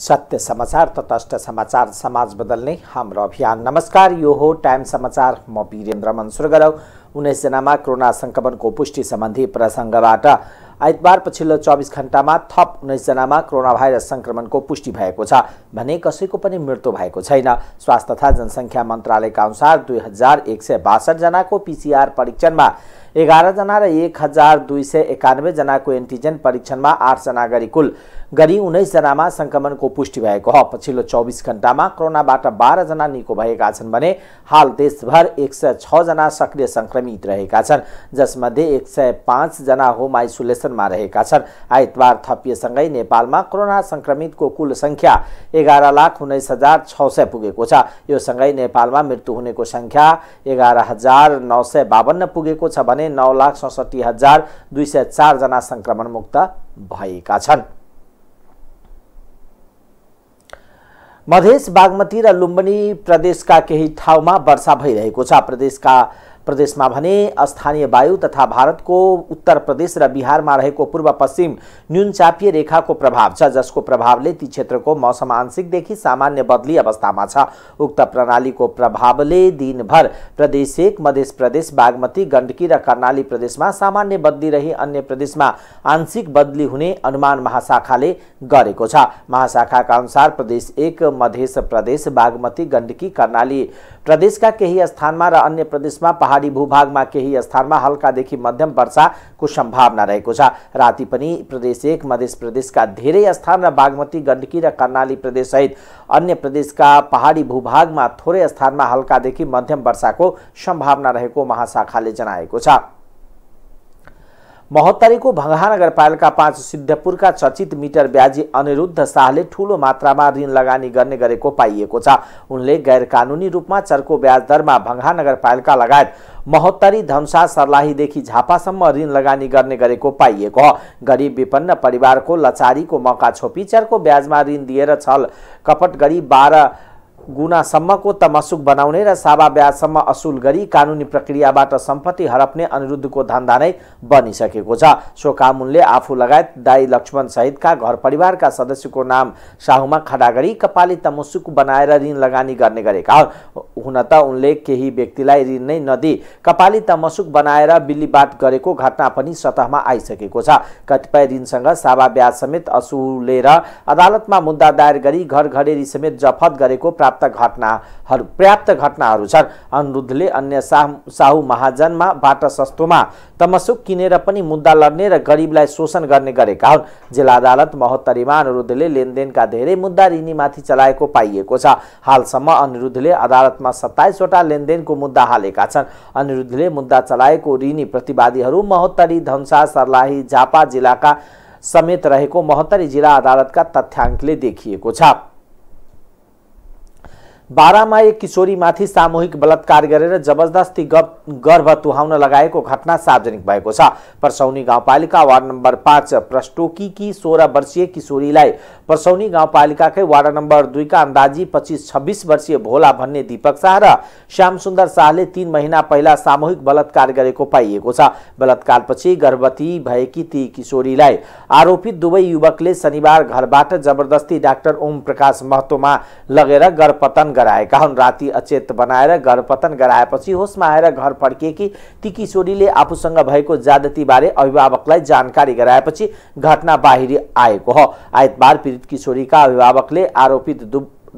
सत्य समाचार तटस्थ समाचार समाज बदल्ने हाम्रो अभियान नमस्कार यो हो टाइम समाचार म वीरेन्द्र मनसुर गरौँ उन्नाइसजनामा कोरोना सङ्क्रमणको पुष्टि सम्बन्धी प्रसङ्गबाट आइतबार पछिल्लो चौबिस घन्टामा थप उन्नाइसजनामा कोरोना भाइरस सङ्क्रमणको पुष्टि भएको छ भने कसैको पनि मृत्यु भएको छैन स्वास्थ्य तथा जनसङ्ख्या मन्त्रालयका अनुसार दुई हजार एक सय बासठजनाको पिसिआर परीक्षणमा एघारजना र एक हजार दुई सय एकानब्बेजनाको एन्टिजेन परीक्षणमा आठजना गरी कुल गरी उन्नाइसजनामा सङ्क्रमणको पुष्टि भएको हो पछिल्लो चौबिस घण्टामा कोरोनाबाट बाह्रजना निको भएका छन् भने हाल देशभर एक सय छजना सक्रिय सङ्क्रमित रहेका छन् जसमध्ये एक सय पाँचजना होम आइसोलेसनमा रहेका छन् आइतबार थपिएसँगै नेपालमा कोरोना सङ्क्रमितको कुल सङ्ख्या एघार लाख उन्नाइस हजार छ सय पुगेको छ यो सँगै नेपालमा मृत्यु हुनेको सङ्ख्या एघार हजार नौ सय बावन्न पुगेको छ भने नौ लाख सडसठी हजार दुई सय चारजना सङ्क्रमणमुक्त भएका छन् मधेस बागमती र लुम्बिनी प्रदेशका केही ठाउँमा वर्षा भइरहेको छ प्रदेशका में भने स्थानीय वायु तथा भारत को उत्तर प्रदेश र में रहकर पूर्व पश्चिम न्यूनचापीय को प्रभाव छ प्रभाव ने ती क्षेत्र को मौसम आंशिक देखि सामान्य बदली अवस्था में उक्त प्रणाली प्रभाव प्रभावले दिनभर प्रदेश एक मध्य प्रदेश बागमती गंडकी र कर्णाली में सामान्य बदली रही अन्य में आंशिक बदली होने अनुमान महाशाखा महाशाखा का अनुसार प्रदेश एक मध्य प्रदेश बागमती गंडकी कर्णाली प्रदेश का कई स्थान में अन्य में पहाडी स्थान में हल्का देखि मध्यम वर्षा को संभावना रहे राति प्रदेश एक मध्य प्रदेश का धेरे स्थान र बागमती गंडकी कर्णाली प्रदेश सहित अन्य का पहाडी भूभाग थोड़े स्थान में हल्का देखि मध्यम वर्षा को संभावना महाशाखाले महाशाखा जनाये महोत्तरीको भङ्गानगरपालिका नगरपालिका पाँच सिद्धपुरका चर्चित मिटर ब्याजी अनिरुद्ध शाहले ठूलो मात्रामा ऋण लगानी गर्ने गरेको पाइएको छ उनले कानुनी रूपमा चर्को ब्याज दरमा भङ्हा नगरपालिका लगायत महोत्तरी धनसा सर्लाहीदेखि झापासम्म ऋण लगानी गर्ने गरेको पाइएको हो गरिब विपन्न परिवारको लचारीको मौका छोपी चर्को ब्याजमा ऋण दिएर छल कपट गरी बाह्र गुनासम्मको तमसुक बनाउने र साबा ब्याजसम्म असुल गरी कानुनी प्रक्रियाबाट सम्पत्ति हडप्ने अनिरुद्धको धन्दा नै बनिसकेको छ सो कामुनले आफू लगायत दाई लक्ष्मण सहितका घर परिवारका सदस्यको नाम साहुमा खडा गरी कपाली तमसुक बनाएर ऋण लगानी गर्ने गरेका हुन त उनले केही व्यक्तिलाई ऋण नै नदिई कपाली तमसुक बनाएर बिल्लीबाट गरेको घटना पनि सतहमा आइसकेको छ कतिपय ऋणसँग साबा ब्याज समेत असुलेर अदालतमा मुद्दा दायर गरी घर घडेरी समेत जफत गरेको प्राप्त प्राप्त घटनाहरू पर्याप्त घटनाहरू छन् अनिरुद्धले अन्य साह साहु महाजनमा बाट सस्तोमा तमसुक किनेर पनि मुद्दा लड्ने र गरिबलाई शोषण गर्ने गरेका हुन् जिल्ला अदालत महोत्तरीमा अनुरुद्धले लेनदेनका धेरै मुद्दा ऋणीमाथि चलाएको पाइएको छ हालसम्म अनिरुद्धले अदालतमा सत्ताइसवटा लेनदेनको मुद्दा हालेका छन् अनिरुद्धले मुद्दा चलाएको ऋणी प्रतिवादीहरू महोत्तरी धनसा सर्लाही झापा जिल्लाका समेत रहेको महोत्तरी जिल्ला अदालतका तथ्याङ्कले देखिएको छ बाह्रमा एक किशोरीमाथि सामूहिक बलात्कार गरेर जबरजस्ती गर्भ तुहाउन लगाएको घटना सार्वजनिक भएको छ पर्सौनी गाउँपालिका वार्ड नम्बर पाँच प्रस्टोकीकी सोह्र वर्षीय किशोरीलाई पर्सौनी गाउँपालिकाकै वार्ड नम्बर दुईका अन्दाजी पच्चिस छब्बिस वर्षीय भोला भन्ने दीपक शाह र श्याम सुन्दर शाहले तीन महिना पहिला सामूहिक बलात्कार गरेको पाइएको छ बलात्कारपछि गर्भवती भएकी ती किशोरीलाई आरोपित दुवै युवकले शनिबार घरबाट जबरजस्ती डाक्टर ओम प्रकाश महतोमा लगेर गर्भपतन गरे गराए हुन् राति अचेत बनाएर गर्भपतन गराएपछि होसमा आएर घर फर्किएकी ती किशोरीले आफूसँग भएको बारे अभिभावकलाई जानकारी गराएपछि घटना बाहिरी आएको हो आइतबार पीडित किशोरीका अभिभावकले आरोपित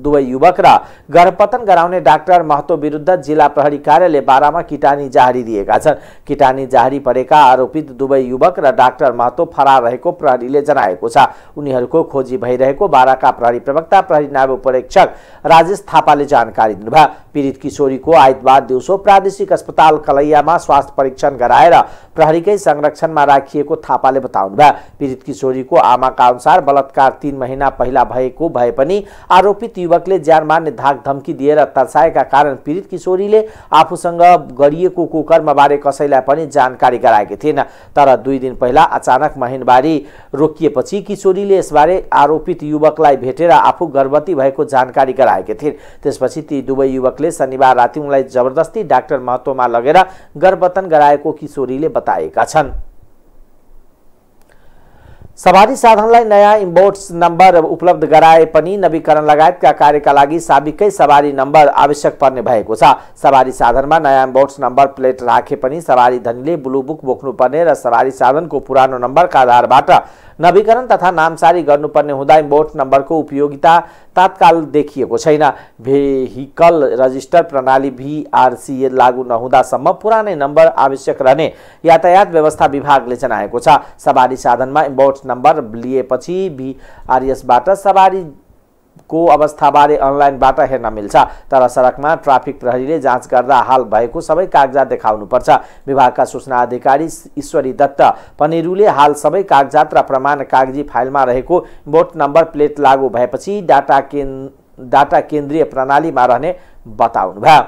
दुवै युवक र गर्भपतन गराउने डाक्टर महतो विरुद्ध जिल्ला प्रहरी कार्यालय बारामा किटानी जारी दिएका छन् किटानी जारी परेका आरोपित दुवै युवक र डाक्टर महतो फरार रहेको प्रहरीले जनाएको छ उनीहरूको खोजी भइरहेको बाराका प्रहरी प्रवक्ता प्रहरी नायब उपरीक्षक राजेश थापाले जानकारी दिनुभयो पीडित किशोरीको आइतबार दिउँसो प्रादेशिक अस्पताल कलैयामा स्वास्थ्य परीक्षण गराएर प्रहरीकै संरक्षणमा राखिएको थापाले बताउनुभयो पीडित किशोरीको आमाका अनुसार बलात्कार तीन महिना पहिला भएको भए पनि आरोपित युवकले ज्यान मार्ने धाक धम्की दिएर तर्साएका कारण पीडित किशोरीले आफूसँग गरिएको कुकर्मबारे कसैलाई पनि जानकारी गराएकी थिइन् तर दुई दिन पहिला अचानक महिनबारी रोकिएपछि किशोरीले यसबारे आरोपित युवकलाई भेटेर आफू गर्भवती भएको जानकारी गराएकी थिइन् त्यसपछि ती दुवै युवकले डाक्टरले शनिबार राति उनलाई जबरजस्ती डाक्टर महत्त्वमा लगेर गर्भतन गराएको किशोरीले बताएका छन् सवारी साधनलाई नयाँ इम्बोट्स नम्बर उपलब्ध गराए पनि नवीकरण लगायतका कार्यका लागि साबिकै सवारी नम्बर आवश्यक पर्ने भएको छ सवारी साधनमा नयाँ इम्बोट्स नम्बर प्लेट राखे पनि सवारी धनीले ब्लु बुक बोक्नुपर्ने र सवारी साधनको पुरानो नम्बरका आधारबाट नवीकरण तथा नामसारी गर्नुपर्ने हुँदा बोट नम्बरको उपयोगिता तात्काल देखिएको छैन भेहिकल रजिस्टर प्रणाली भिआरसिए लागू नहुँदासम्म पुरानै नम्बर आवश्यक रहने यातायात व्यवस्था विभागले जनाएको छ सवारी साधनमा बोट नम्बर लिएपछि भिआरएसबाट सवारी को अवस्थाबारे अनलाइनबाट हेर्न मिल्छ तर सडकमा ट्राफिक प्रहरीले जाँच गर्दा हाल भएको सबै कागजात देखाउनुपर्छ विभागका सूचना अधिकारी ईश्वरी दत्त पनेरुले हाल सबै कागजात र प्रमाण कागजी फाइलमा रहेको बोट नम्बर प्लेट लागू भएपछि डाटा केन् डाटा केन्द्रीय प्रणालीमा रहने बताउनुभयो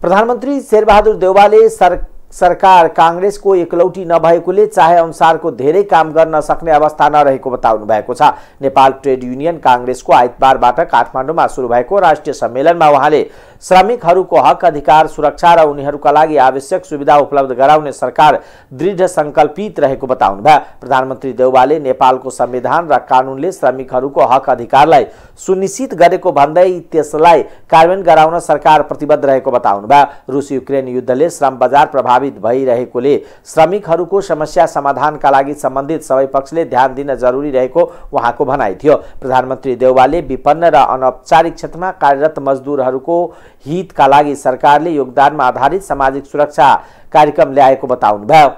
प्रधानमन्त्री शेरबहादुर देवालले सर सरकार काङ्ग्रेसको एकलौटी नभएकोले चाहे अनुसारको धेरै काम गर्न सक्ने अवस्था नरहेको बताउनु भएको छ नेपाल ट्रेड युनियन काङ्ग्रेसको आइतबारबाट काठमाडौँमा सुरु भएको राष्ट्रिय सम्मेलनमा उहाँले श्रमिकहरूको हक अधिकार सुरक्षा र उनीहरूका लागि आवश्यक सुविधा उपलब्ध गराउने सरकार दृढ सङ्कल्पित रहेको बताउनुभयो प्रधानमन्त्री देउवाले नेपालको संविधान र कानुनले श्रमिकहरूको हक अधिकारलाई सुनिश्चित गरेको भन्दै त्यसलाई कार्यान्वयन गराउन सरकार प्रतिबद्ध रहेको बताउनुभयो रुस युक्रेन युद्धले श्रम बजार प्रभावित भइरहेकोले श्रमिकहरूको समस्या समाधानका लागि सम्बन्धित सबै पक्षले ध्यान दिन जरुरी रहेको उहाँको भनाइ थियो प्रधानमन्त्री देउवाले विपन्न र अनौपचारिक क्षेत्रमा कार्यरत मजदुरहरूको हितका लागि सरकारले योगदानमा आधारित सामाजिक सुरक्षा कार्यक्रम ल्याएको बताउनुभयो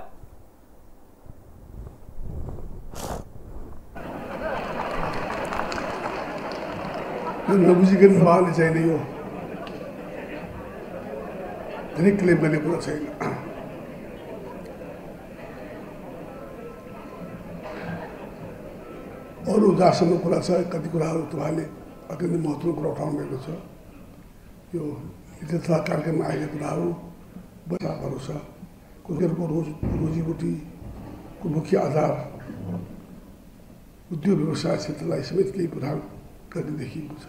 नबुझिकन उहाँले चाहिँ यो धेरै क्लेम गर्ने कुरा छैन अरू जहाँसम्म कुरा छ कति कुराहरू तपाईँले अत्यन्तै महत्त्वपूर्ण कुरा उठाउनु भएको छ यो एकता कार्यक्रममा आएको कुराहरू बच्चा भरोसा उनीहरूको रोज रोजीरोटीको मुख्य आधार उद्योग व्यवसाय क्षेत्रलाई समेत केही प्रधान गर्ने देखिएको छ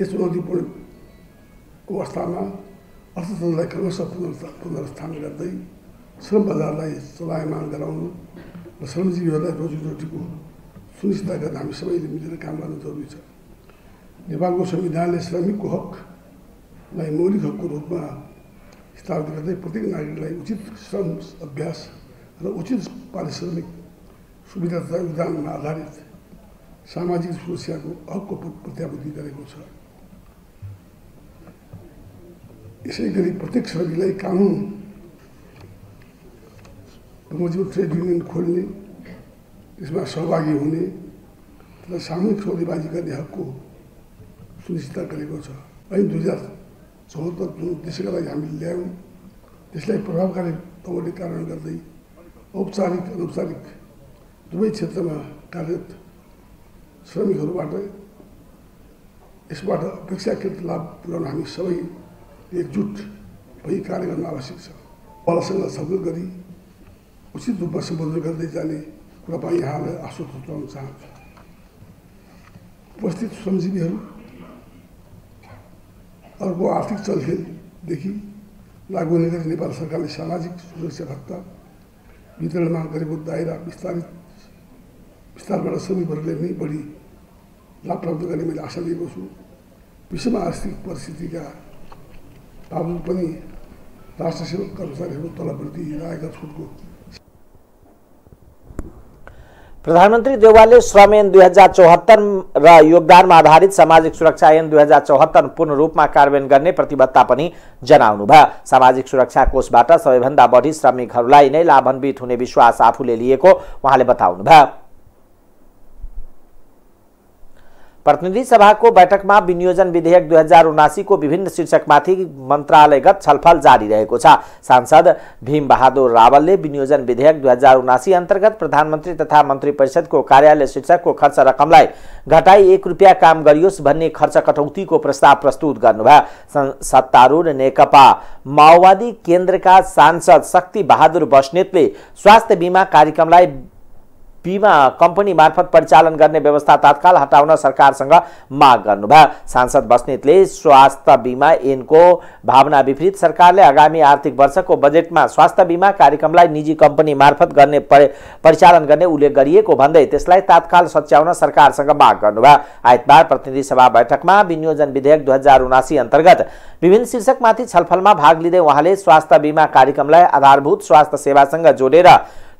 यस चुनौतीपूर्ण अवस्थामा अर्थतन्त्रलाई क्रमशः पुनर्स्था पुनर्स्थान गर्दै श्रम बजारलाई चलायमान गराउनु र श्रमजीवीहरूलाई रोजीरोटीको सुनिश्चित गर्न हामी सबैले मिलेर काम गर्नु जरुरी छ नेपालको संविधानले श्रमिकको हकलाई मौलिक हकको रूपमा स्थापित गर्दै प्रत्येक नागरिकलाई उचित श्रम अभ्यास र उचित पारिश्रमिक सुविधा तथा योगदानमा आधारित सामाजिक सुरक्षाको हकको प्रत्याभूति गरेको छ यसै गरी प्रत्येक श्रमिकलाई कानुन बमोजिम ट्रेड युनियन खोल्ने यसमा सहभागी हुने र सामूहिक सौदेबाजी गर्ने हकको सुनिश्चित गरेको छ ऐन दुई हजार चौहत्तर जुन देशका लागि हामीले ल्यायौँ त्यसलाई प्रभावकारी तौरले कारण गर्दै औपचारिक अनौपचारिक दुवै क्षेत्रमा कार्यरत श्रमिकहरूबाट यसबाट अपेक्षाकृत लाभ पुर्याउन हामी सबै एकजुट भई कार्य गर्न आवश्यक छ उहाँसँग छलफल गरी उचित रूपमा सम्बोधन गर्दै जाने कुरामा यहाँलाई आश्वस्त चाहन्छु उपस्थित श्रमजीवीहरू अर्को आर्थिक चलखेलदेखि लागू हुने गरी नेपाल सरकारले सामाजिक सुरक्षा भत्ता वितरणमा गरेको दायरा विस्तारित विस्तारबाट श्रमिकहरूले नै बढी लाभ प्राप्त गर्ने मैले आशा लिएको छु विश्वमा आर्थिक परिस्थितिका बाबु पनि राष्ट्र सेवक कर्मचारीहरूको तलबवृत्ति रायका छुटको प्रधानमन्त्री देवालले श्रम ऐन दुई हजार चौहत्तर र योगदानमा आधारित सामाजिक सुरक्षा ऐन दुई हजार चौहत्तर पूर्ण रूपमा कार्यान्वयन गर्ने प्रतिबद्धता पनि जनाउनु भयो सामाजिक सुरक्षा कोषबाट सबैभन्दा बढी श्रमिकहरूलाई नै लाभान्वित हुने विश्वास आफूले लिएको उहाँले बताउनु भयो प्रतिनिधि सभाको बैठकमा विनियोजन विधेयक दुई हजार उनासीको विभिन्न शीर्षकमाथि मन्त्रालयगत छलफल जारी रहेको छ सांसद भीमबहादुर रावलले विनियोजन विधेयक दुई हजार उनासी अन्तर्गत प्रधानमन्त्री तथा मन्त्री परिषदको कार्यालय शीर्षकको खर्च रकमलाई घटाई एक रुपियाँ काम गरियोस् भन्ने खर्च कटौतीको प्रस्ताव प्रस्तुत गर्नुभयो सत्तारूढ नेकपा माओवादी केन्द्रका सांसद शक्ति बहादुर बस्नेतले स्वास्थ्य बिमा कार्यक्रमलाई पीमा कम्पनी मार्फत परिचालन गर्ने व्यवस्था तात्काल हटाउन सरकारसँग माग गर्नुभयो सांसद बस्नेतले स्वास्थ्य बिमा ऐनको भावना विपरीत सरकारले आगामी आर्थिक वर्षको बजेटमा स्वास्थ्य बिमा कार्यक्रमलाई निजी कम्पनी मार्फत गर्ने परिचालन गर्ने उल्लेख गरिएको भन्दै त्यसलाई तात्काल सच्याउन सरकारसँग माग गर्नुभयो आइतबार प्रतिनिधि सभा बैठकमा विनियोजन विधेयक दुई हजार उनासी अन्तर्गत विभिन्न शीर्षकमाथि छलफलमा भाग लिँदै उहाँले स्वास्थ्य बिमा कार्यक्रमलाई आधारभूत स्वास्थ्य सेवासँग जोडेर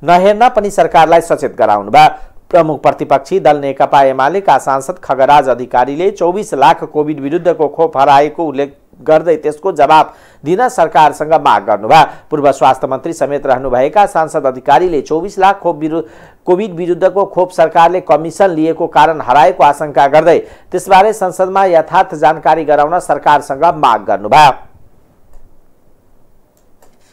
नहेर्न पनि सरकारलाई सचेत गराउनु भयो प्रमुख प्रतिपक्षी दल नेकपा एमालेका सांसद खगराज अधिकारीले चौबिस लाख कोभिड विरुद्धको खोप हराएको उल्लेख गर्दै त्यसको जवाब दिन सरकारसँग माग गर्नुभयो पूर्व स्वास्थ्य मन्त्री समेत रहनुभएका सांसद अधिकारीले चौबिस लाख खोप विरु कोभिड विरुद्धको खोप सरकारले कमिसन लिएको कारण हराएको आशंका गर्दै त्यसबारे संसदमा यथार्थ जानकारी गराउन सरकारसँग माग गर्नुभयो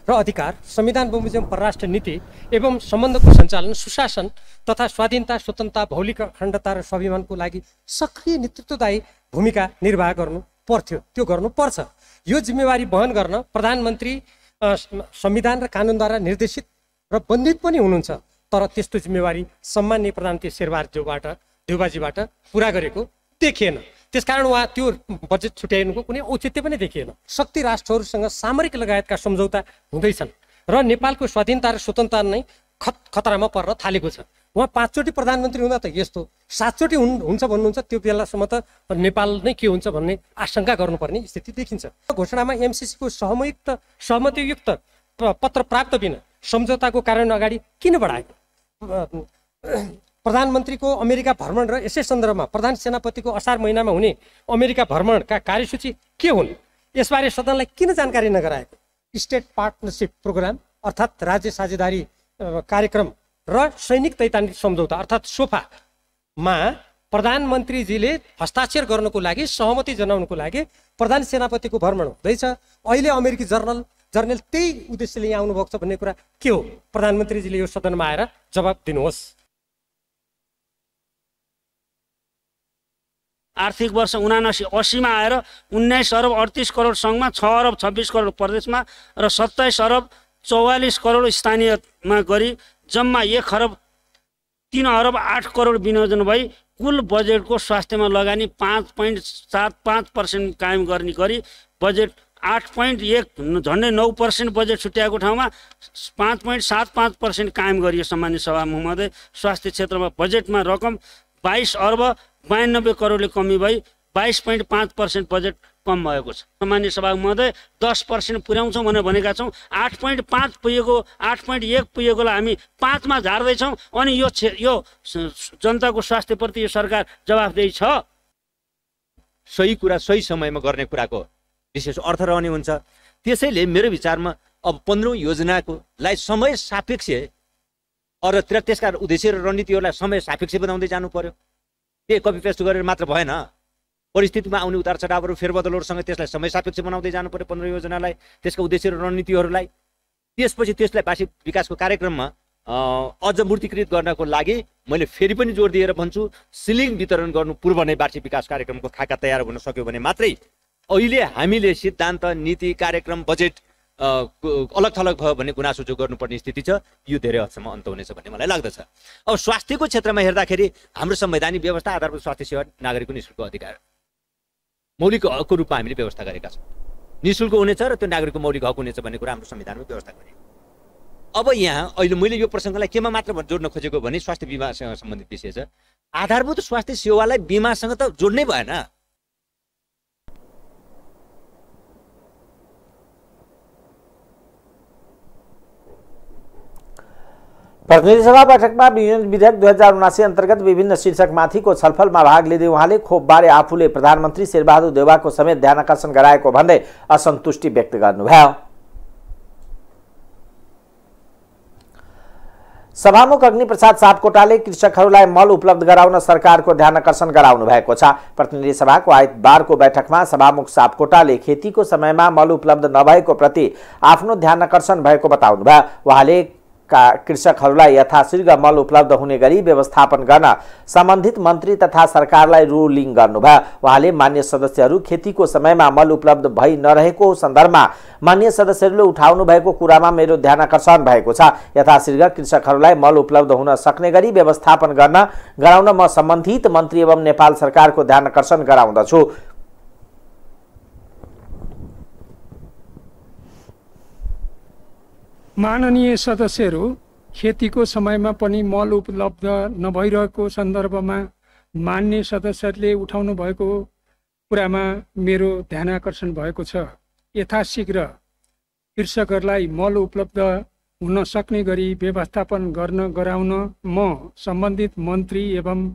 र अधिकार संविधान बमोजिम परराष्ट्र नीति एवं सम्बन्धको सञ्चालन सुशासन तथा स्वाधीनता स्वतन्त्रता भौलिक अखण्डता र स्वाभिमानको लागि सक्रिय नेतृत्वदायी भूमिका निर्वाह गर्नु पर्थ्यो त्यो गर्नुपर्छ यो जिम्मेवारी वहन गर्न प्रधानमन्त्री संविधान र कानुनद्वारा निर्देशित र बन्धित पनि हुनुहुन्छ तर त्यस्तो जिम्मेवारी सम्मान्य प्रधानमन्त्री शेरबहादुर देउबाजीबाट पुरा गरेको देखिएन त्यसकारण उहाँ त्यो बजेट छुट्याइनुको कुनै औचित्य पनि देखिएन शक्ति राष्ट्रहरूसँग सामरिक लगायतका सम्झौता हुँदैछन् र नेपालको स्वाधीनता र स्वतन्त्रता नै खत खतरामा पर्न थालेको छ उहाँ पाँचचोटि प्रधानमन्त्री हुँदा त यस्तो सातचोटि हुन् हुन्छ भन्नुहुन्छ त्यो बेलासम्म त नेपाल नै के हुन्छ भन्ने आशंका गर्नुपर्ने स्थिति देखिन्छ घोषणामा एमसिसीको सहमयुक्त सहमतियुक्त पत्र प्राप्त बिना सम्झौताको कारण अगाडि किन बढाएको प्रधानमन्त्रीको अमेरिका भ्रमण र यसै सन्दर्भमा प्रधान सेनापतिको असार महिनामा हुने अमेरिका भ्रमणका कार्यसूची के हुन् यसबारे सदनलाई किन जानकारी नगराएको स्टेट पार्टनरसिप प्रोग्राम अर्थात् राज्य साझेदारी कार्यक्रम र सैनिक तैतानिक सम्झौता अर्थात् सोफामा प्रधानमन्त्रीजीले हस्ताक्षर गर्नको लागि सहमति जनाउनको लागि प्रधान सेनापतिको भ्रमण हुँदैछ अहिले अमेरिकी जर्नल जर्नल त्यही उद्देश्यले यहाँ आउनुभएको छ भन्ने कुरा के हो प्रधानमन्त्रीजीले यो सदनमा आएर जवाब दिनुहोस् आर्थिक वर्ष उनासी असीमा आएर उन्नाइस अरब अडतिस करोड सङ्घमा छ अरब छब्बिस करोड प्रदेशमा र सत्ताइस अरब चौवालिस करोड स्थानीयमा गरी जम्मा एक अरब तिन अरब आठ करोड विनियोजन भई कुल बजेटको स्वास्थ्यमा लगानी पाँच पोइन्ट सात पाँच पर्सेन्ट कायम गर्ने गरी बजेट आठ पोइन्ट एक झन्डै नौ पर्सेन्ट बजेट छुट्याएको ठाउँमा पाँच पोइन्ट सात पाँच पर्सेन्ट कायम गरियो सामान्य सभा महोदय स्वास्थ्य क्षेत्रमा बजेटमा रकम बाइस अर्ब बयानब्बे करोडले कमी भई बाइस पोइन्ट पाँच पर्सेन्ट बजेट कम भएको छ सामान्य सभा महोदय दस पर्सेन्ट पुर्याउँछौँ भनेर भनेका छौँ आठ पोइन्ट पाँच पुगेको आठ पोइन्ट एक पुगेकोलाई हामी पाँचमा झार्दैछौँ अनि यो क्षे यो जनताको स्वास्थ्यप्रति यो सरकार जवाफदेही छ सही कुरा सही समयमा गर्ने कुराको विशेष अर्थ रहने हुन्छ त्यसैले मेरो विचारमा अब पन्ध्रौँ योजनाको लाई समय सापेक्ष अरू तर त्यसका उद्देश्य र रणनीतिहरूलाई समय सापेक्ष बनाउँदै जानु पर्यो त्यही कपी पेस्ट गरेर मात्र भएन परिस्थितिमा आउने उतार चढावहरू फेरबदलहरूसँग त्यसलाई समय सापेक्ष बनाउँदै जानु पर्यो पन्ध्र योजनालाई त्यसका उद्देश्य र रणनीतिहरूलाई त्यसपछि त्यसलाई भाषिक विकासको कार्यक्रममा अझ मूर्तिकृत गर्नको लागि मैले फेरि पनि जोड दिएर भन्छु सिलिङ वितरण गर्नु पूर्व नै वार्षिक विकास कार्यक्रमको खाका तयार हुन सक्यो भने मात्रै अहिले हामीले सिद्धान्त नीति कार्यक्रम बजेट अलग थलग भयो भन्ने गुनासो जो गर्नुपर्ने स्थिति छ यो धेरै हदसम्म अन्त हुनेछ भन्ने मलाई लाग्दछ अब स्वास्थ्यको क्षेत्रमा हेर्दाखेरि हाम्रो संवैधानिक व्यवस्था आधारभूत स्वास्थ्य सेवा नागरिकको निशुल्क अधिकार मौलिक हकको रूपमा हामीले व्यवस्था गरेका छौँ निशुल्क हुनेछ र त्यो नागरिकको मौलिक हक हुनेछ भन्ने कुरा हाम्रो संविधानमा व्यवस्था गरेको अब यहाँ अहिले मैले यो प्रसङ्गलाई केमा मात्र जोड्न खोजेको भने स्वास्थ्य बिमासँग सम्बन्धित विषय छ आधारभूत स्वास्थ्य सेवालाई बिमासँग त जोड्नै भएन प्रतिनिधिसभा बैठकमा विनियोजन विधेयक दुई हजार उनासी अन्तर्गत विभिन्न शीर्षकमाथिको छलफलमा भाग लिँदै उहाँले खोपबारे आफूले प्रधानमन्त्री शेरबहादुर देवाको समेत ध्यान आकर्षण गराएको भन्दै असन्तुष्टि व्यक्त गर्नुभयो सभामुख अग्निप्रसाद सापकोटाले कृषकहरूलाई मल उपलब्ध गराउन सरकारको ध्यान आकर्षण गराउनु भएको छ प्रतिनिधि सभाको आइतबारको बैठकमा सभामुख सापकोटाले खेतीको समयमा मल उपलब्ध नभएको प्रति आफ्नो ध्यान आकर्षण भएको बताउनुभयो उहाँले का कृषकहरूलाई यथाशीघ्र मल उपलब्ध हुने गरी व्यवस्थापन गर्न सम्बन्धित मन्त्री तथा सरकारलाई रुलिङ गर्नुभयो उहाँले मान्य सदस्यहरू खेतीको समयमा मल उपलब्ध भई नरहेको सन्दर्भमा मान्य सदस्यहरूले उठाउनु भएको कुरामा मेरो ध्यान आकर्षण भएको छ यथाशीघ्र कृषकहरूलाई मल उपलब्ध हुन सक्ने गरी व्यवस्थापन गर्न गराउन म सम्बन्धित मन्त्री एवं नेपाल सरकारको ध्यान आकर्षण गराउँदछु माननीय सदस्यहरू खेतीको समयमा पनि मल उपलब्ध नभइरहेको सन्दर्भमा मान्य सदस्यहरूले उठाउनु भएको कुरामा मेरो ध्यान आकर्षण भएको छ यथाशीघ्र कृषकहरूलाई मल उपलब्ध हुन सक्ने गरी व्यवस्थापन गर्न गराउन म सम्बन्धित मन्त्री एवं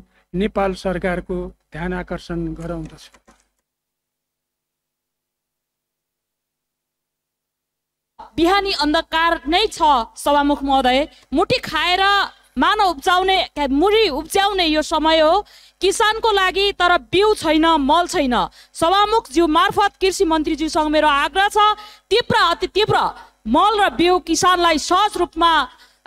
नेपाल सरकारको ध्यान आकर्षण गराउँदछु बिहानी अन्धकार नै छ सभामुख महोदय मुठी खाएर मानव उब्जाउने मुरी उब्जाउने यो समय हो किसानको लागि तर बिउ छैन मल छैन सभामुख मार्फत कृषि मन्त्रीज्यूसँग मेरो आग्रह छ तीव्र अति तीव्र मल र बिउ किसानलाई सहज रूपमा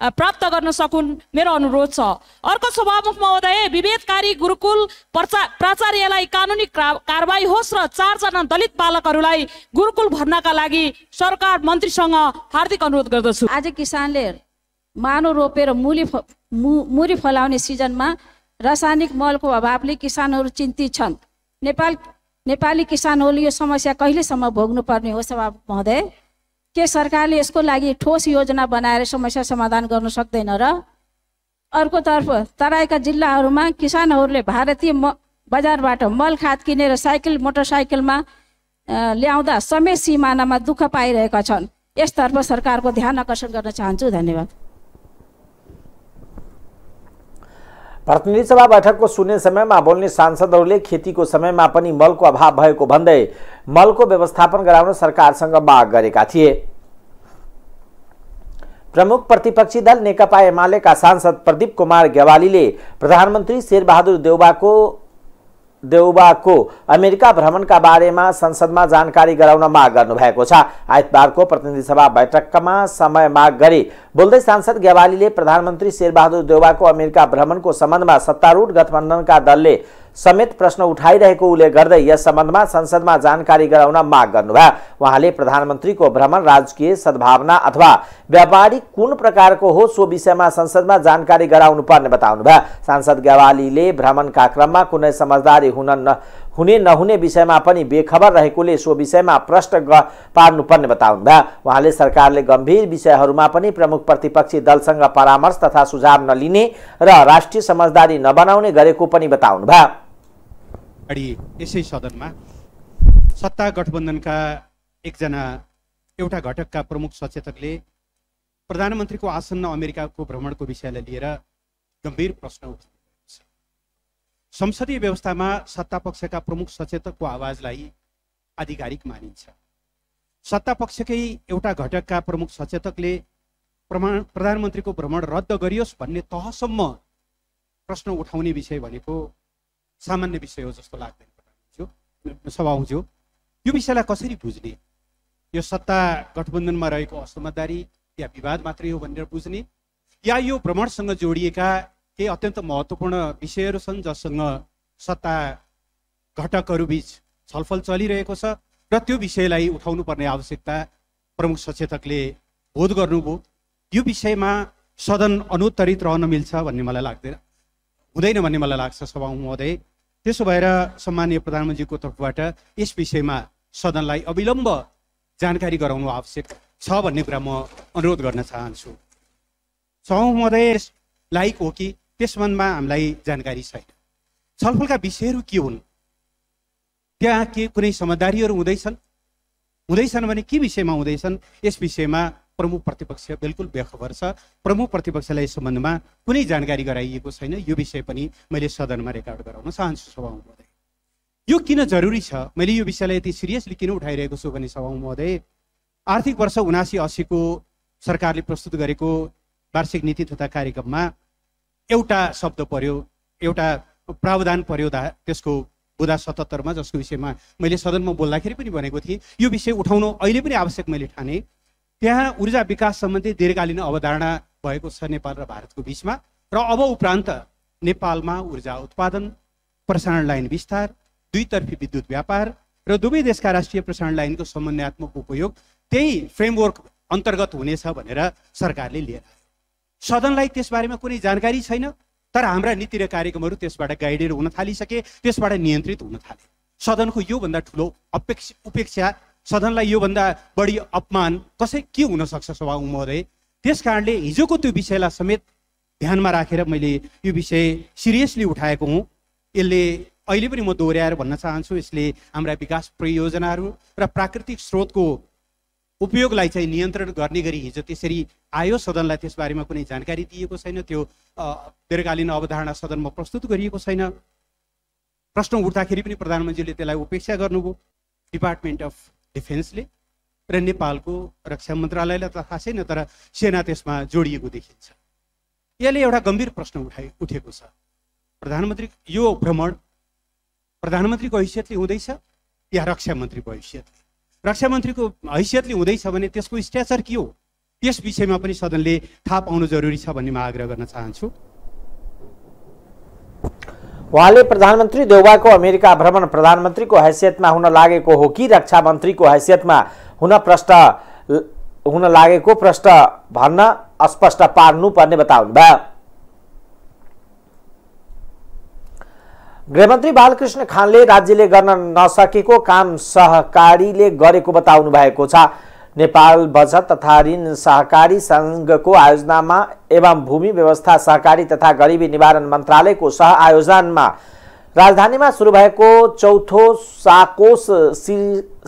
प्राप्त गर्न सकुन् मेरो अनुरोध छ अर्को सभामुख महोदय विभेदकारी गुरुकुल प्राचार्यलाई कानुनी कारवाही होस् र चारजना दलित बालकहरूलाई गुरुकुल भर्नका लागि सरकार मन्त्रीसँग हार्दिक अनुरोध गर्दछु आज किसानले मानो रोपेर मुली मुरी फलाउने सिजनमा रासायनिक मलको अभावले किसानहरू चिन्तित छन् नेपाल नेपाली किसानहरूले यो समस्या कहिलेसम्म भोग्नुपर्ने हो सभामुख महोदय के सरकारले यसको लागि ठोस योजना बनाएर समस्या समाधान गर्न सक्दैन र अर्कोतर्फ तराईका जिल्लाहरूमा किसानहरूले भारतीय म बजारबाट मल खाद किनेर साइकल मोटरसाइकलमा ल्याउँदा समय सिमानामा दुःख पाइरहेका छन् यसतर्फ सरकारको ध्यान आकर्षण गर्न चाहन्छु धन्यवाद सभा बैठकको सुन्ने समयमा बोल्ने सांसदहरूले खेतीको समयमा पनि मलको अभाव भएको भन्दै मलको व्यवस्थापन गराउन सरकारसँग माग गरेका थिए प्रमुख प्रतिपक्षी दल नेकपा एमालेका सांसद प्रदीप कुमार गेवालीले प्रधानमन्त्री शेरबहादुर देउबाको देउबाको अमेरिका भ्रमणका बारेमा संसदमा जानकारी गराउन माग गर्नुभएको छ आइतबारको प्रतिनिधि सभा बैठकमा समय माग गरी बोल्दै सांसद गेवालीले प्रधानमन्त्री शेरबहादुर देउबाको अमेरिका भ्रमणको सम्बन्धमा सत्तारूढ गठबन्धनका दलले समेत प्रश्न उठाइरहेको उल्लेख गर्दै यस सम्बन्धमा संसदमा जानकारी गराउन माग गर्नुभयो उहाँले प्रधानमन्त्रीको भ्रमण राजकीय सद्भावना अथवा व्यापारिक कुन प्रकारको हो सो विषयमा संसदमा जानकारी गराउनु पर्ने बताउनुभयो सांसद गेवालीले भ्रमणका क्रममा कुनै समझदारी हुन न हुने नहुने विषयमा पनि बेखबर रहेकोले सो विषयमा प्रश्न पार्नुपर्ने बताउनुभयो उहाँले सरकारले गम्भीर विषयहरूमा पनि प्रमुख प्रतिपक्षी दलसँग परामर्श तथा सुझाव नलिने र राष्ट्रिय समझदारी नबनाउने गरेको पनि बताउनु बताउनुभयो अगाडि यसै सदनमा सत्ता गठबन्धनका एकजना एउटा घटकका प्रमुख सचेतकले प्रधानमन्त्रीको आसन्न अमेरिकाको भ्रमणको विषयलाई लिएर गम्भीर प्रश्न उठ संसदीय व्यवस्थामा सत्ता पक्षका प्रमुख सचेतकको आवाजलाई आधिकारिक मानिन्छ सत्ता पक्षकै एउटा घटकका प्रमुख सचेतकले प्रमाण प्रधानमन्त्रीको भ्रमण रद्द गरियोस् भन्ने तहसम्म प्रश्न उठाउने विषय भनेको सामान्य विषय हो जस्तो लाग्दैन थियो सभा यो विषयलाई कसरी बुझ्ने यो सत्ता गठबन्धनमा रहेको असमझदारी या विवाद मात्रै हो भनेर बुझ्ने या यो भ्रमणसँग जोडिएका केही अत्यन्त महत्त्वपूर्ण विषयहरू छन् जससँग सत्ता घटकहरू बिच छलफल चलिरहेको छ र त्यो विषयलाई उठाउनुपर्ने आवश्यकता प्रमुख सचेतकले बोध गर्नुभयो यो विषयमा सदन अनुत्तरित रहन मिल्छ भन्ने मलाई लाग्दैन हुँदैन भन्ने मलाई लाग्छ सभा महोदय त्यसो भएर सम्मानीय प्रधानमन्त्रीको तर्फबाट यस विषयमा सदनलाई अविलम्ब जानकारी गराउनु आवश्यक छ भन्ने कुरा म अनुरोध गर्न चाहन्छु सभा महोदय लायक हो कि त्यस सम्बन्धमा हामीलाई जानकारी छैन छलफलका विषयहरू के हुन् त्यहाँ के कुनै समझदारीहरू हुँदैछन् हुँदैछन् भने के विषयमा हुँदैछन् यस विषयमा प्रमुख प्रतिपक्ष बिल्कुल बेखबर छ प्रमुख प्रतिपक्षलाई यस सम्बन्धमा कुनै जानकारी गराइएको छैन यो विषय पनि मैले सदनमा रेकर्ड गराउन चाहन्छु सभा महोदय यो किन जरुरी छ मैले यो विषयलाई यति सिरियसली किन उठाइरहेको छु भने सभा महोदय आर्थिक वर्ष उनासी असीको सरकारले प्रस्तुत गरेको वार्षिक नीति तथा कार्यक्रममा एउटा शब्द पर्यो एउटा प्रावधान पर्यो दा त्यसको बुधा सतहत्तरमा जसको विषयमा मैले सदनमा बोल्दाखेरि पनि भनेको थिएँ यो विषय उठाउनु अहिले पनि आवश्यक मैले ठाने त्यहाँ ऊर्जा विकास सम्बन्धी दीर्घकालीन अवधारणा भएको छ नेपाल र भारतको बिचमा र अब उपरान्त नेपालमा ऊर्जा उत्पादन प्रसारण लाइन विस्तार दुईतर्फी विद्युत व्यापार र दुवै देशका राष्ट्रिय प्रसारण लाइनको समन्वयात्मक उपयोग त्यही फ्रेमवर्क अन्तर्गत हुनेछ भनेर सरकारले लिएर आयो सदनलाई त्यसबारेमा कुनै जानकारी छैन तर हाम्रा नीति र कार्यक्रमहरू त्यसबाट गाइडेड हुन थालिसके त्यसबाट नियन्त्रित हुन थाले सदनको योभन्दा ठुलो अपेक्षा उपेक्षा सदनलाई योभन्दा बढी अपमान कसै के हुनसक्छ सभा महोदय त्यस कारणले हिजोको त्यो विषयलाई समेत ध्यानमा राखेर मैले यो विषय सिरियसली उठाएको हुँ यसले अहिले पनि म दोहोऱ्याएर भन्न चाहन्छु यसले हाम्रा विकास परियोजनाहरू र प्राकृतिक स्रोतको उपयोगलाई चाहिँ नियन्त्रण गर्ने गरी हिजो त्यसरी आयो सदनलाई त्यसबारेमा कुनै जानकारी दिएको छैन त्यो दीर्घकालीन अवधारणा सदनमा प्रस्तुत गरिएको छैन प्रश्न उठ्दाखेरि पनि प्रधानमन्त्रीले त्यसलाई उपेक्षा गर्नुभयो डिपार्टमेन्ट अफ डिफेन्सले र नेपालको रक्षा मन्त्रालयलाई त थाहा छैन तर सेना त्यसमा जोडिएको देखिन्छ यसले एउटा गम्भीर प्रश्न उठाइ उठेको छ प्रधानमन्त्री यो भ्रमण प्रधानमन्त्रीको हैसियतले हुँदैछ या रक्षा मन्त्रीको हैसियतले रक्षा मन्त्रीको हैसियतले हुँदैछ भने त्यसको स्ट्याचर के हो त्यस विषयमा पनि सदनले थाहा पाउनु जरुरी छ भन्ने म आग्रह गर्न चाहन्छु उहाँले प्रधानमन्त्री देउबाको अमेरिका भ्रमण प्रधानमन्त्रीको हैसियतमा हुन लागेको हो कि रक्षा मन्त्रीको हैसियतमा हुन प्रष्ट हुन लागेको प्रश्न भन्न अस्पष्ट पार्नुपर्ने बताउनुभयो गृहमन्त्री बालकृष्ण खानले राज्यले गर्न नसकेको काम सहकारीले गरेको बताउनु भएको छ नेपाल बचत तथा ऋण सहकारी सङ्घको आयोजनामा एवं भूमि व्यवस्था सहकारी तथा गरिबी निवारण मन्त्रालयको सहआयोजनमा राजधानीमा सुरु भएको चौथो साकोस सि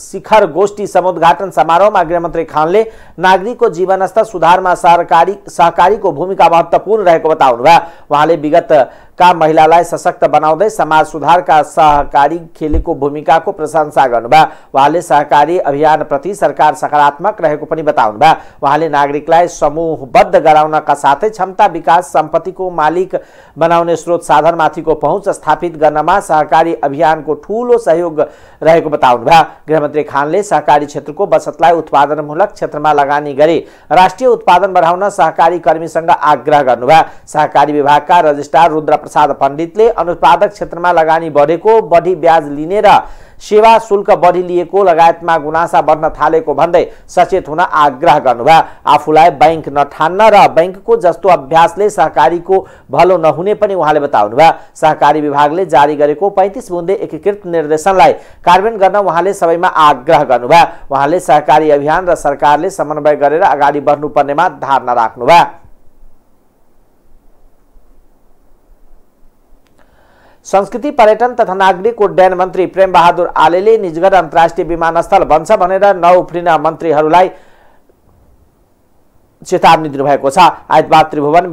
शिखर गोष्ठी समुद्घाटन समारोहमा गृहमन्त्री खानले नागरिकको जीवनस्तर सुधारमा सहकारी सहकारीको भूमिका महत्त्वपूर्ण रहेको बताउनुभयो उहाँले विगतका महिलालाई सशक्त बनाउँदै समाज सुधारका सहकारी खेलेको भूमिकाको प्रशंसा गर्नुभयो उहाँले सहकारी अभियानप्रति सरकार सकारात्मक रहेको पनि बताउनुभयो उहाँले नागरिकलाई समूहबद्ध गराउनका साथै क्षमता विकास सम्पत्तिको मालिक बनाउने स्रोत साधनमाथिको पहुँच स्थापित गर्नमा सहकारी अभियानको ठूलो सहयोग रहेको बताउनुभयो गृहमन्त्री मन्त्री खानले सहकारी क्षेत्रको बचतलाई उत्पादनमूलक क्षेत्रमा लगानी गरी राष्ट्रिय उत्पादन बढाउन सहकारी कर्मीसँग आग्रह गर्नुभयो सहकारी विभागका रजिस्ट्रार रुद्रप्रसाद पण्डितले अनुत्पादक क्षेत्रमा लगानी बढेको बढी ब्याज लिने र सेवा शुल्क बढी लिएको लगायतमा गुनासा बढ्न थालेको भन्दै सचेत हुन आग्रह गर्नुभयो आफूलाई बैङ्क नठान्न र बैङ्कको जस्तो अभ्यासले सहकारीको भलो नहुने पनि उहाँले बताउनुभयो सहकारी विभागले जारी गरेको पैँतिस बुन्दे एकीकृत निर्देशनलाई कार्यान्वयन गर्न उहाँले सबैमा आग्रह गर्नुभयो उहाँले सहकारी अभियान र सरकारले समन्वय गरेर अगाडि बढ्नुपर्नेमा धारणा राख्नुभयो संस्कृति पर्यटन तथा नागरिक उड्डयन मन्त्री प्रेमबहादुर आले आलेले निजगढ अन्तर्राष्ट्रिय विमानस्थल बन्छ भनेर नउफ्रिन मन्त्रीहरूलाई चेतावनी दिनुभएको छ आइतबार त्रिभुवन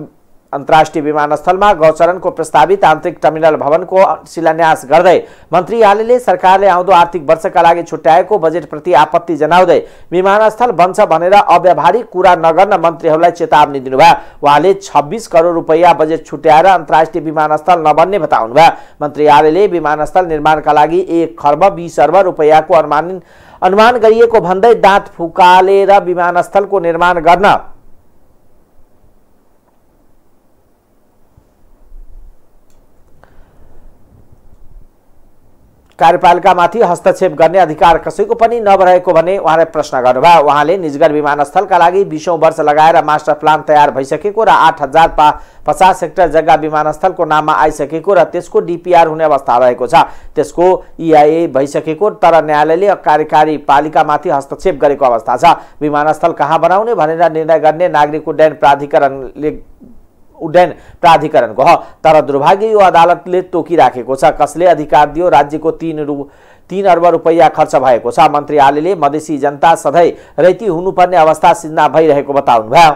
अन्तर्राष्ट्रिय विमानस्थलमा गौचरणको प्रस्तावित आन्तरिक टर्मिनल भवनको शिलान्यास गर्दै मन्त्री आलेले सरकारले आउँदो आर्थिक वर्षका लागि छुट्याएको बजेटप्रति आपत्ति जनाउँदै विमानस्थल बन्छ भनेर अव्यावहारिक कुरा नगर्न मन्त्रीहरूलाई चेतावनी दिनुभयो उहाँले छब्बिस करोड रुपियाँ बजेट छुट्याएर अन्तर्राष्ट्रिय विमानस्थल नबन्ने बताउनुभयो मन्त्री आलेले विमानस्थल निर्माणका लागि एक खर्ब बिस अर्ब रुपियाँको अनुमान अनुमान गरिएको भन्दै दाँत फुकालेर विमानस्थलको निर्माण गर्न कार्यपालिकामाथि हस्तक्षेप गर्ने अधिकार कसैको पनि नभरहेको भने उहाँले प्रश्न गर्नुभयो उहाँले निजगढ विमानस्थलका लागि बिसौँ वर्ष लगाएर मास्टर प्लान तयार भइसकेको र आठ हजार पा पचास हेक्टर जग्गा विमानस्थलको नाममा आइसकेको र त्यसको डिपिआर हुने अवस्था रहेको छ त्यसको इआइए भइसकेको तर न्यायालयले कार्यकारी पालिकामाथि हस्तक्षेप गरेको अवस्था छ विमानस्थल कहाँ बनाउने भनेर निर्णय गर्ने नागरिक उड्डयन प्राधिकरणले उड्डयन प्राधिकरणको ह तर दुर्भाग्य यो अदालतले तोकिराखेको छ कसले अधिकार दियो राज्यको तिन रु तिन अर्ब रुपैयाँ खर्च भएको छ मन्त्री आलेले मधेसी जनता सधैँ रैती हुनुपर्ने अवस्था सिर्जना भइरहेको बताउनुभयो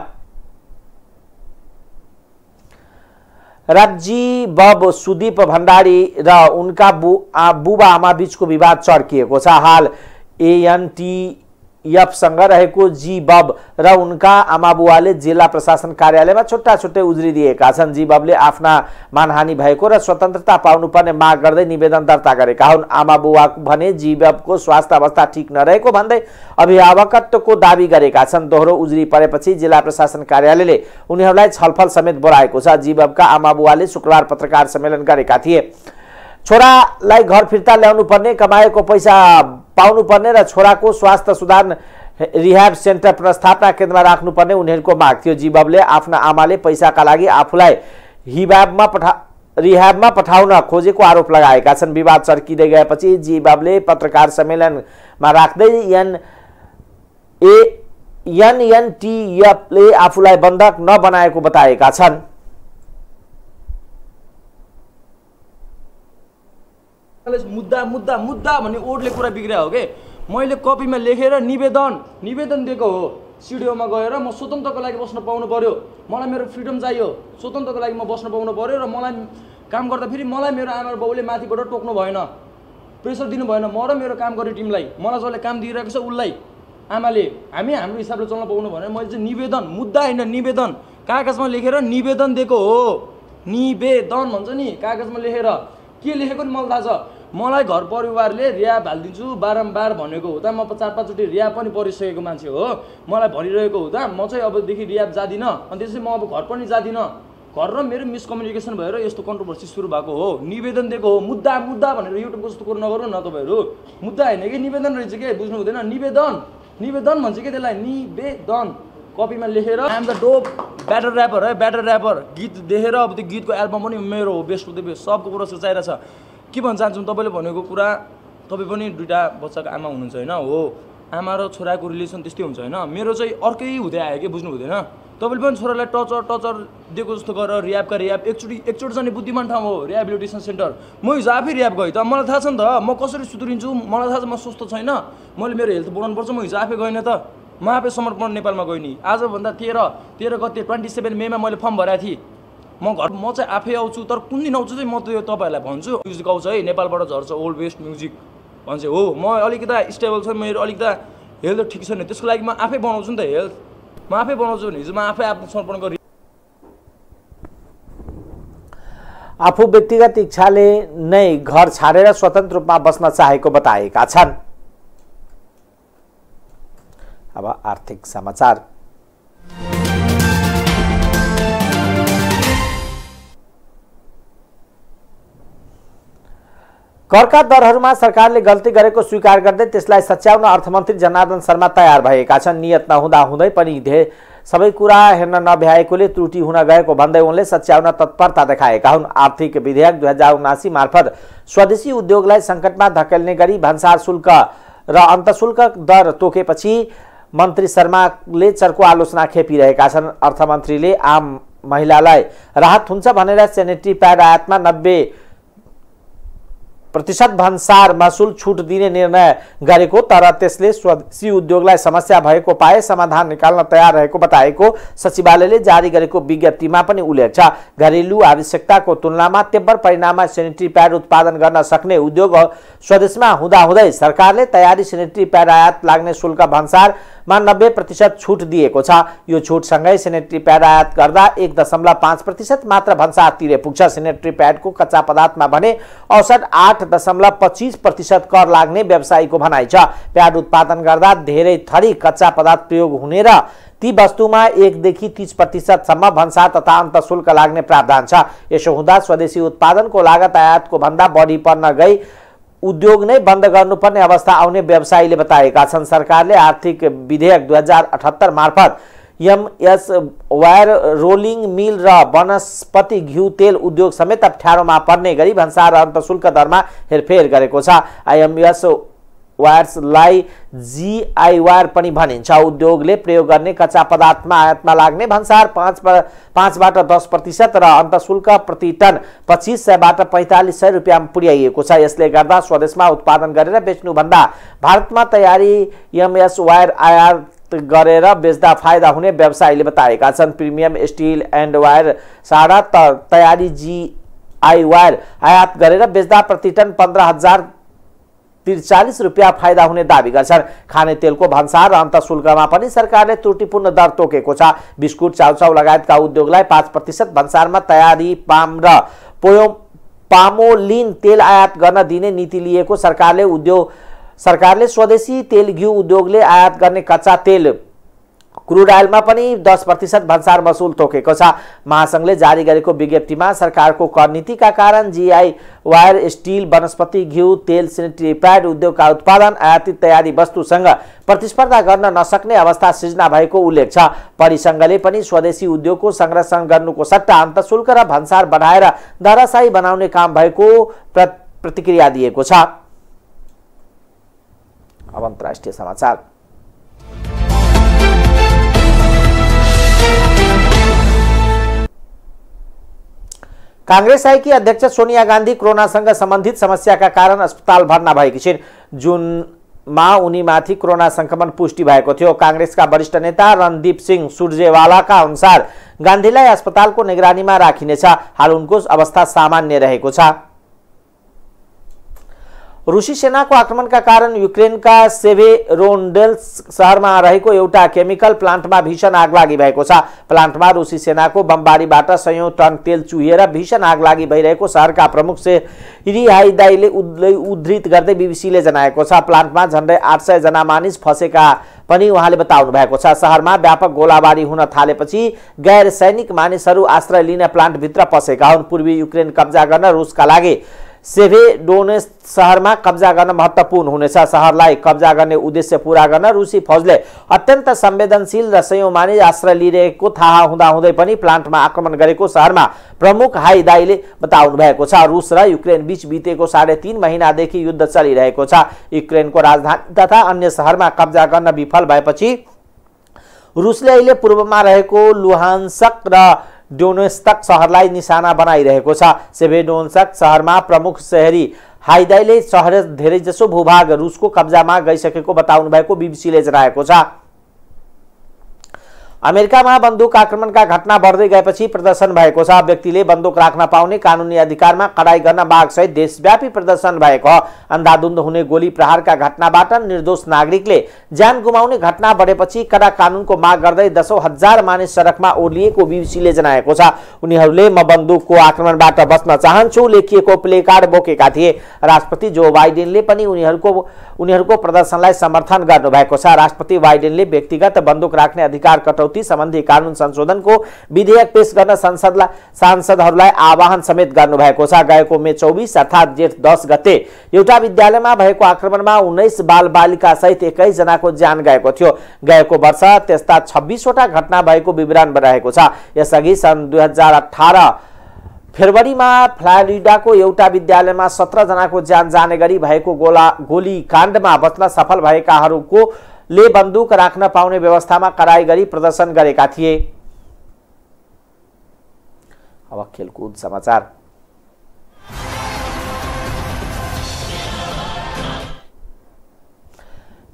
राज्य बब सुदीप भण्डारी र उनका बु बुबा आमा बीचको विवाद चर्किएको छ हाल एएनटी यपसँग रहेको जी बब र उनका आमाबुवाले जिल्ला प्रशासन कार्यालयमा छुट्टा छुट्टै दिएका छन् जी बबले आफ्ना मानहानि भएको र स्वतन्त्रता पाउनुपर्ने माग गर्दै निवेदन दर्ता गरेका हुन् आमाबुवा भने जी बबको स्वास्थ्य अवस्था ठिक नरहेको भन्दै अभिभावकत्वको दावी गरेका छन् दोहोरो उज्री परेपछि जिल्ला प्रशासन कार्यालयले उनीहरूलाई छलफल समेत बोलाएको छ जी बबका आमाबुवाले शुक्रबार पत्रकार सम्मेलन गरेका थिए छोरालाई घर फिर्ता ल्याउनु पर्ने कमाएको पैसा पाउनुपर्ने र छोराको स्वास्थ्य सुधार रिह्याब सेन्टर पुनस्थापना केन्द्रमा राख्नुपर्ने उनीहरूको माग थियो जीवबले आफ्ना आमाले पैसाका लागि आफूलाई हिबाबमा पठा रिहाबमा पठाउन खोजेको आरोप लगाएका छन् विवाद चर्किँदै गएपछि जिबाबले पत्रकार सम्मेलनमा राख्दै एन ए एनएनटिएफले आफूलाई बन्धक नबनाएको बताएका छन् मुद्दा मुद्दा मुद्दा भन्ने ओडले कुरा बिग्रिया हो कि मैले कपीमा लेखेर निवेदन निवेदन दिएको हो स्टुडियोमा गएर म स्वतन्त्रको लागि बस्न पाउनु पर्यो मलाई मेरो फ्रिडम चाहियो स्वतन्त्रको लागि म बस्न पाउनु पर्यो र मलाई काम गर्दा फेरि मलाई मेरो आमा र बाउले माथिबाट टोक्नु भएन प्रेसर दिनु भएन म र मेरो काम गर्ने टिमलाई मलाई जसले काम दिइरहेको छ उसलाई आमाले हामी हाम्रो हिसाबले चल्न पाउनु भनेर मैले चाहिँ निवेदन मुद्दा होइन निवेदन कागजमा लेखेर निवेदन दिएको हो निवेदन भन्छ नि कागजमा लेखेर के लेखेको नि मलाई थाहा छ मलाई घर परिवारले ऱ्याप हालिदिन्छु बारम्बार भनेको हुँदा म चार पाँचचोटि रिया पनि परिसकेको मान्छे हो मलाई भनिरहेको हुँदा म चाहिँ अबदेखि रिया जाँदिनँ अनि त्यसपछि म अब घर पनि जाँदिनँ घर र मेरो मिसकम्युनिकेसन भएर यस्तो कन्ट्रोभर्सी सुरु भएको हो निवेदन दिएको हो मुद्दा मुद्दा भनेर युट्युबको जस्तो कुरो नगरौँ न तपाईँहरू मुद्दा होइन कि निवेदन रहेछ कि बुझ्नु हुँदैन निवेदन निवेदन भन्छ कि त्यसलाई निवेदन कपीमा लेखेर I'm the dope batter rapper है ब्याटर ऱ्यापर गीत देखेर अब त्यो गीतको एल्बम पनि मेरो हो बेस्ट हुँदै बेस्ट सबको कुरो सोचाइरहेको छ के भन्न चाहन्छौँ तपाईँले भनेको कुरा तपाईँ पनि दुइटा बच्चाको आमा हुनुहुन्छ होइन हो आमा र छोराको रिलेसन त्यस्तै हुन्छ होइन मेरो चाहिँ अर्कै हुँदै आयो कि बुझ्नु हुँदैन तपाईँले पनि छोरालाई टचर टचर दिएको जस्तो गरेर रियाबका रियाब एकचोटि एकचोटि जाने बुद्धिमान ठाउँ हो रिहाबिलिटेसन सेन्टर म हिजो आफै रियाब गएँ त मलाई थाहा छ नि त म कसरी सुध्रिन्छु मलाई थाहा छ म स्वस्थ छैन मैले मेरो हेल्थ बढाउनुपर्छ म हिजो आफै गइनँ त म आफै समर्पण नेपालमा गएँ नि आजभन्दा तेह्र तेह्र गते ट्वेन्टी सेभेन मेमा मैले फर्म भराएको थिएँ म घर म चाहिँ आफै आउँछु तर कुन दिन आउँछु चाहिँ म त यो तपाईँहरूलाई भन्छु म्युजिक आउँछ है नेपालबाट झर्छ ओल्ड बेस्ट म्युजिक भन्छ हो म अलिकति स्टेबल छ मेरो अलिकति हेल्थ ठिक छैन त्यसको लागि म आफै बनाउँछु नि त हेल्थ म आफै बनाउँछु भने हिजो म आफै आत्मसमर्पण गरेँ आफू व्यक्तिगत इच्छाले नै घर छाडेर स्वतन्त्र रूपमा बस्न चाहेको बताएका छन् अब आर्थिक समाचार करका दरहरूमा सरकारले गल्ती गरेको स्वीकार गर्दै त्यसलाई सच्याउन अर्थमन्त्री जनार्दन शर्मा तयार भएका छन् नियत नहुँदा हुँदै पनि धे सबै कुरा हेर्न नभ्याएकोले त्रुटि हुन गएको भन्दै उनले सच्याउन तत्परता देखाएका हुन् आर्थिक विधेयक दुई हजार उनासी मार्फत स्वदेशी उद्योगलाई सङ्कटमा धकेल्ने गरी भन्सार शुल्क र अन्तशुल्क दर तोकेपछि मन्त्री शर्माले चर्को आलोचना खेपिरहेका छन् अर्थमन्त्रीले आम महिलालाई राहत हुन्छ भनेर सेनेटरी प्याड आयातमा नब्बे प्रतिशत भन्सार महसुल छुट दिने निर्णय गरेको तर त्यसले स्वदेशी उद्योगलाई समस्या भएको पाए समाधान निकाल्न तयार रहेको बताएको सचिवालयले जारी गरेको विज्ञप्तिमा पनि उल्लेख छ घरेलु आवश्यकताको तुलनामा तेब्बर परिणाममा सेनिटरी प्याड उत्पादन गर्न सक्ने उद्योग स्वदेशमा हुँदाहुँदै सरकारले तयारी सेनिटरी प्याड आयात लाग्ने शुल्क भन्सार मा नब्बे प्रतिशत छुट दिएको छ यो छुटसँगै सेनेटरी प्याड आयात गर्दा एक दशमलव पाँच प्रतिशत मात्र तिरे पुग्छ सेनेटरी प्याडको कच्चा पदार्थमा भने औसत आठ दशमलव पच्चिस प्रतिशत कर लाग्ने व्यवसायीको भनाइ छ प्याड उत्पादन गर्दा धेरै थरी कच्चा पदार्थ प्रयोग हुने र ती वस्तुमा एकदेखि तिस प्रतिशतसम्म भन्सार तथा अन्त शुल्क लाग्ने प्रावधान छ यसो हुँदा स्वदेशी उत्पादनको लागत आयातको भन्दा बढी पर्न गई उद्योग नै बन्द गर्नुपर्ने अवस्था आउने व्यवसायीले बताएका छन् सरकारले आर्थिक विधेयक दुई हजार अठहत्तर मार्फत एमएस वायर रोलिङ मिल र वनस्पति घिउ तेल उद्योग समेत अप्ठ्यारोमा पर्ने गरी भन्सार अन्तशुल्क दरमा हेरफेर गरेको छ आइएमएस वायर्सलाई जिआइवार पनि भनिन्छ उद्योगले प्रयोग गर्ने कच्चा पदार्थमा आयातमा लाग्ने भन्सार पाँच पाँचबाट दस प्रतिशत र अन्त शुल्क प्रति टन पच्चिस सयबाट पैँतालिस सय रुपियाँमा पुर्याइएको छ यसले गर्दा स्वदेशमा उत्पादन गरेर बेच्नुभन्दा भारतमा तयारी एमएस वायर आयात गरेर बेच्दा फाइदा हुने व्यवसायीले बताएका छन् प्रिमियम स्टिल एन्ड वायर साडा त तयारी जिआई वायर आयात गरेर बेच्दा प्रति टन पन्ध्र हजार त्रिचालिस रुपियाँ फाइदा हुने दावी गर्छन् खाने तेलको भन्सार र अन्त शुल्कमा पनि सरकारले त्रुटिपूर्ण दर तोकेको छ बिस्कुट चाउचाउ लगायतका उद्योगलाई पाँच प्रतिशत भन्सारमा तयारी पाम र पोयो पामोलिन तेल आयात गर्न दिने नीति लिएको सरकारले उद्योग सरकारले स्वदेशी तेल घिउ उद्योगले आयात गर्ने कच्चा तेल क्रुड पनि दस प्रतिशत भन्सार मसुल तोकेको छ महासङ्घले जारी गरेको विज्ञप्तिमा सरकारको कर नीतिका कारण जिआई वायर स्टिल वनस्पति घिउ तेल सेनिटरी प्याड उद्योगका उत्पादन आयातित तयारी वस्तुसँग प्रतिस्पर्धा गर्न नसक्ने अवस्था सृजना भएको उल्लेख छ परिसङ्घले पनि स्वदेशी उद्योगको संरक्षण गर्नुको सट्टा अन्तशुल्क र भन्सार बढाएर धराशायी बनाउने काम भएको प्रतिक्रिया दिएको छ अब अन्तर्राष्ट्रिय समाचार काङ्ग्रेस आएकी अध्यक्ष सोनिया गान्धी कोरोनासँग सम्बन्धित समस्याका कारण अस्पताल भर्ना भएकी छिन् जुनमा उनीमाथि कोरोना संक्रमण पुष्टि भएको थियो काङ्ग्रेसका वरिष्ठ नेता रणदीप सिंह सुर्जेवालाका अनुसार गान्धीलाई अस्पतालको निगरानीमा राखिनेछ हाल उनको अवस्था सामान्य रहेको छ रुसी सेनाको आक्रमणका कारण युक्रेनका सेभेरोन्डेल्स सहरमा रहेको एउटा केमिकल प्लान्टमा भीषण आगलागी भएको छ प्लान्टमा रुसी सेनाको बमबारीबाट सयौँ टन तेल चुहिएर भीषण आगलागी भइरहेको सहरका प्रमुख से हाइदाईले उद्धृत गर्दै बिबिसीले जनाएको छ प्लान्टमा झन्डै आठ सयजना मानिस फँसेका पनि उहाँले बताउनु भएको छ सहरमा व्यापक गोलाबारी हुन थालेपछि गैर सैनिक मानिसहरू आश्रय लिन प्लान्टभित्र पसेका हुन् पूर्वी युक्रेन कब्जा गर्न रुसका लागि सेभेडोनेस सहरमा कब्जा गर्न महत्त्वपूर्ण हुनेछ सहरलाई कब्जा गर्ने उद्देश्य पुरा गर्न रुसी फौजले अत्यन्त संवेदनशील र संयौँ आश्रय लिइरहेको थाहा हुँदाहुँदै पनि प्लान्टमा आक्रमण गरेको सहरमा प्रमुख हाइदाईले बताउनु भएको छ रुस र युक्रेन बिच बितेको साढे तिन महिनादेखि युद्ध चलिरहेको छ युक्रेनको राजधानी तथा अन्य सहरमा कब्जा गर्न विफल भएपछि रुसले अहिले पूर्वमा रहेको लुहान्सक र डोनेस्टक सहरलाई निशाना बनाइरहेको छ सेभेडोन्सक सहरमा प्रमुख सहरी हाइदाईले सहर धेरैजसो भूभाग रुसको कब्जामा गइसकेको भएको बिबिसीले जनाएको छ अमेरिकामा बन्दुक आक्रमणका घटना बढ्दै गएपछि प्रदर्शन भएको छ व्यक्तिले बन्दुक राख्न पाउने कानुनी अधिकारमा कडाई गर्न सहित देशव्यापी प्रदर्शन भएको अन्धाधुन्ध हुने गोली प्रहारका घटनाबाट निर्दोष नागरिकले ज्यान गुमाउने घटना बढेपछि कडा कानुनको माग गर्दै दसौँ हजार मानिस सडकमा ओर्लिएको बिबिसीले जनाएको छ उनीहरूले म बन्दुकको आक्रमणबाट बस्न चाहन्छु लेखिएको प्लेकार्ड बोकेका थिए राष्ट्रपति जो बाइडेनले पनि उनीहरूको उनीहरूको प्रदर्शनलाई समर्थन गर्नुभएको छ राष्ट्रपति बाइडेनले व्यक्तिगत बन्दुक राख्ने अधिकार कटौती कटौती सम्बन्धी कानून संशोधनको विधेयक पेश गर्न संसदलाई सांसदहरूलाई आह्वान समेत गर्नुभएको छ गएको मे चौबिस अर्थात् जेठ दस गते एउटा विद्यालयमा भएको आक्रमणमा उन्नाइस बाल बालिका सहित एक्काइसजनाको ज्यान गएको थियो गएको वर्ष त्यस्ता छब्बिसवटा घटना भएको विवरण रहेको छ यसअघि सन् दुई हजार अठार फेब्रुअरीमा फ्लोरिडाको एउटा विद्यालयमा सत्रजनाको ज्यान जाने गरी भएको गोला गोलीकाण्डमा बच्न सफल भएकाहरूको ले राख पाने व्यवस्था में कडाई गरी प्रदर्शन गरेका अब समाचार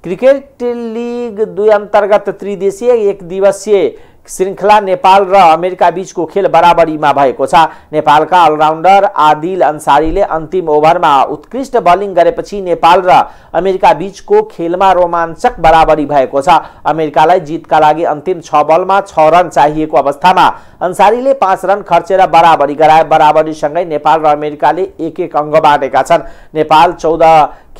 क्रिकेट लीग दुई अंतर्गत त्रिदेशीय एक दिवसीय श्रृङ्खला नेपाल र अमेरिका बिचको खेल बराबरीमा भएको छ नेपालका अलराउन्डर आदिल अन्सारीले अन्तिम ओभरमा उत्कृष्ट बलिङ गरेपछि नेपाल र अमेरिका बिचको खेलमा रोमाञ्चक बराबरी भएको छ अमेरिकालाई जितका लागि अन्तिम छ बलमा छ रन चाहिएको अवस्थामा अन्सारीले पाँच रन खर्चेर बराबरी गराए बराबरीसँगै नेपाल र अमेरिकाले एक एक अङ्क बाँडेका छन् नेपाल चौध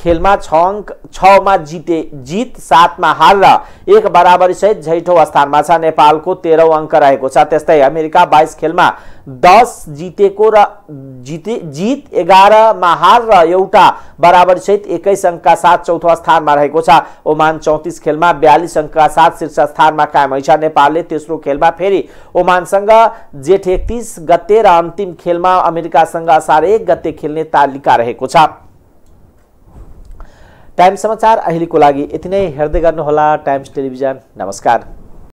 खेलमा छ अङ्क छमा जिते जित सातमा हार र एक बराबरीसहित झैठौँ स्थानमा छ नेपालको तेह्रौँ अङ्क रहेको छ त्यस्तै अमेरिका बाइस खेलमा दस जितेको र जिते जित एघारमा हार र एउटा बराबर सहित एकाइस अङ्कका साथ चौथो स्थानमा रहेको छ ओमान चौतिस खेलमा बयालिस अङ्कका साथ शीर्ष स्थानमा कायम रहेछ नेपालले तेस्रो खेलमा फेरि ओमानसँग जेठ एकतिस गते र अन्तिम खेलमा अमेरिकासँग साढे एक गते खेल्ने तालिका रहेको छ टाइम समाचार अहिलेको लागि यति नै हेर्दै गर्नुहोला टाइम्स टेलिभिजन नमस्कार